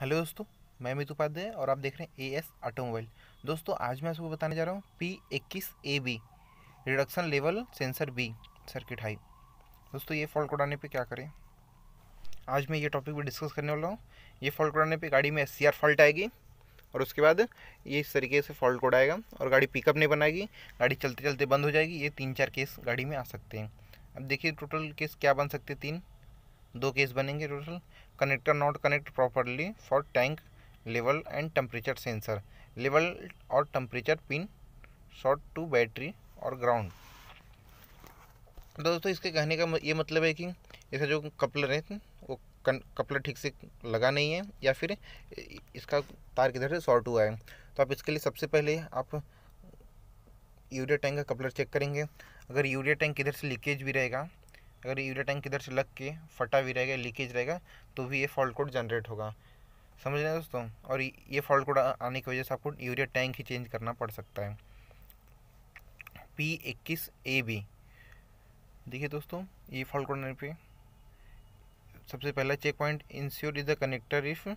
hello दोस्तों मैं मित उपाध्याय और आप देख रहे हैं ए एस ऑटोमोबाइल दोस्तों आज मैं आपको बताने जा रहा हूँ पी इक्कीस A B reduction level sensor B circuit high दोस्तों ये फॉल्ट उड़ाने पे क्या करें आज मैं ये टॉपिक भी डिस्कस करने वाला हूँ ये फॉल्ट उड़ाने पे गाड़ी में एस फॉल्ट आएगी और उसके बाद ये इस तरीके से फॉल्ट कोड आएगा और गाड़ी पिकअप नहीं बनाएगी गाड़ी चलते चलते बंद हो जाएगी ये तीन चार केस गाड़ी में आ सकते हैं अब देखिए टोटल केस क्या बन सकते हैं तीन दो केस बनेंगे total connector not connect properly for tank level and temperature sensor level और temperature pin short to battery और ग्राउंड दोस्तों इसके कहने का ये मतलब है कि इसका जो कपलर है वो कपलर ठीक से लगा नहीं है या फिर इसका तार किधर से शॉर्ट हुआ है तो आप इसके लिए सबसे पहले आप यूरिया टैंक का कपलर चेक करेंगे अगर यूरिया टैंक किधर से लीकेज भी रहेगा अगर यूरिया टैंक किधर से लग के फटा भी रहेगा लीकेज रहेगा तो भी ये फॉल्ट कोड जनरेट होगा समझ रहे हैं दोस्तों और ये फॉल्ट कोड आने की वजह से आपको यूरिया टैंक ही चेंज करना पड़ सकता है पी इक्कीस ए बी देखिए दोस्तों ये फॉल्ट कोड आने पर सबसे पहला check point ensure is the connector if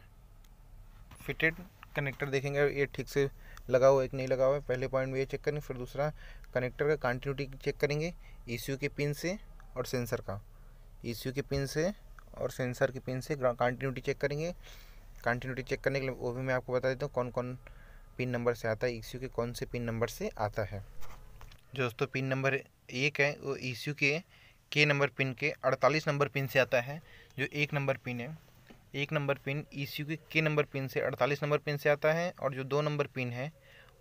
fitted connector देखेंगे ये ठीक से लगा हुआ है कि नहीं लगा हुआ है पहले पॉइंट में ये चेक करेंगे फिर दूसरा कनेक्टर का कंटिन्यूटी चेक करेंगे ई के पिन से और सेंसर का ई e के पिन से और सेंसर के पिन से कंटिन्यूटी चेक करेंगे कंटिन्यूटी चेक करने के लिए वो भी मैं आपको बता देता हूँ कौन कौन पिन नंबर से आता है ई e के कौन से पिन नंबर से आता है दोस्तों पिन नंबर एक है वो ई e के के नंबर पिन के अड़तालीस नंबर पिन से आता है जो एक नंबर पिन है एक नंबर पिन ई के के नंबर पिन से अड़तालीस नंबर पिन से आता है और जो दो नंबर पिन है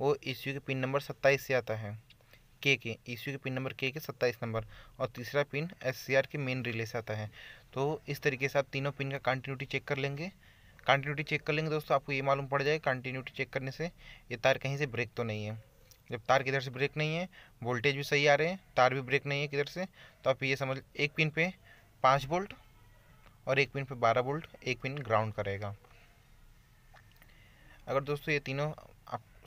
वो ई के पिन नंबर सत्ताईस से आता है के के ई के पिन नंबर के के सत्ताईस नंबर और तीसरा पिन एस के मेन रिले से आता है तो इस तरीके से आप तीनों पिन का कंटिन्यूटी चेक कर लेंगे कंटिन्यूटी चेक कर लेंगे दोस्तों आपको ये मालूम पड़ जाएगा कंटिन्यूटी चेक करने से ये तार कहीं से ब्रेक तो नहीं है जब तार किधर से ब्रेक नहीं है वोल्टेज भी सही आ रहे हैं तार भी ब्रेक नहीं है किधर से तो आप ये समझ एक पिन पे पाँच वोल्ट और एक पिन पे बारह वोल्ट एक पिन ग्राउंड करेगा अगर दोस्तों ये तीनों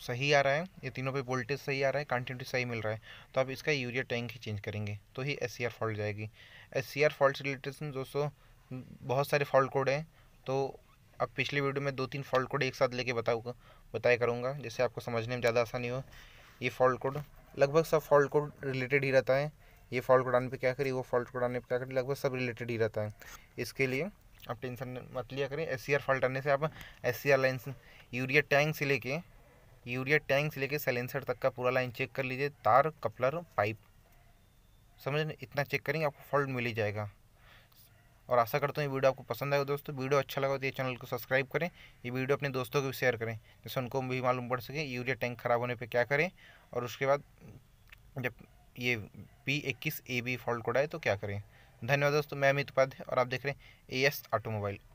सही आ रहा है ये तीनों पे वोल्टेज सही आ रहा है कंटिन्यूटी सही मिल रहा है तो आप इसका यूरिया टैंक ही चेंज करेंगे तो ही एस फॉल्ट जाएगी एस सी फॉल्ट रिलेटेड दोस्तों बहुत सारे फॉल्ट कोड हैं तो अब पिछले वीडियो में दो तीन फॉल्ट कोड एक साथ लेके बताऊँगा बताया करूँगा जिससे आपको समझने में ज़्यादा आसानी हो ये फॉल्ट कोड लगभग सब फॉल्ट कोड रिलेटेड ही रहता है ये फॉल्ट कोड आने पर क्या करिए वो फॉल्ट कोड आने पर क्या करिए लगभग सब रिलेटेड ही रहता है इसके लिए आप टेंशन मत लिया करें एस फॉल्ट आने से आप S C line urea tank से लेके यूरिया टैंक से लेकर सैलेंसर तक का पूरा लाइन चेक कर लीजिए तार कपलर पाइप समझ इतना चेक करेंगे आपको फॉल्ट मिल ही जाएगा और आशा करता हूँ ये वीडियो आपको पसंद आएगा दोस्तों वीडियो अच्छा लगा तो ये चैनल को सब्सक्राइब करें ये वीडियो अपने दोस्तों को भी शेयर करें जैसे उनको भी मालूम पड़ सके यूरिया टैंक ख़राब होने पर क्या करें और उसके बाद जब ये पी इक्कीस ए बी फॉल्ट कोड आए तो क्या करें धन्यवाद दोस्तों मैं अमित उपाध्याय और आप देख रहे हैं ए एस ऑटोमोबाइल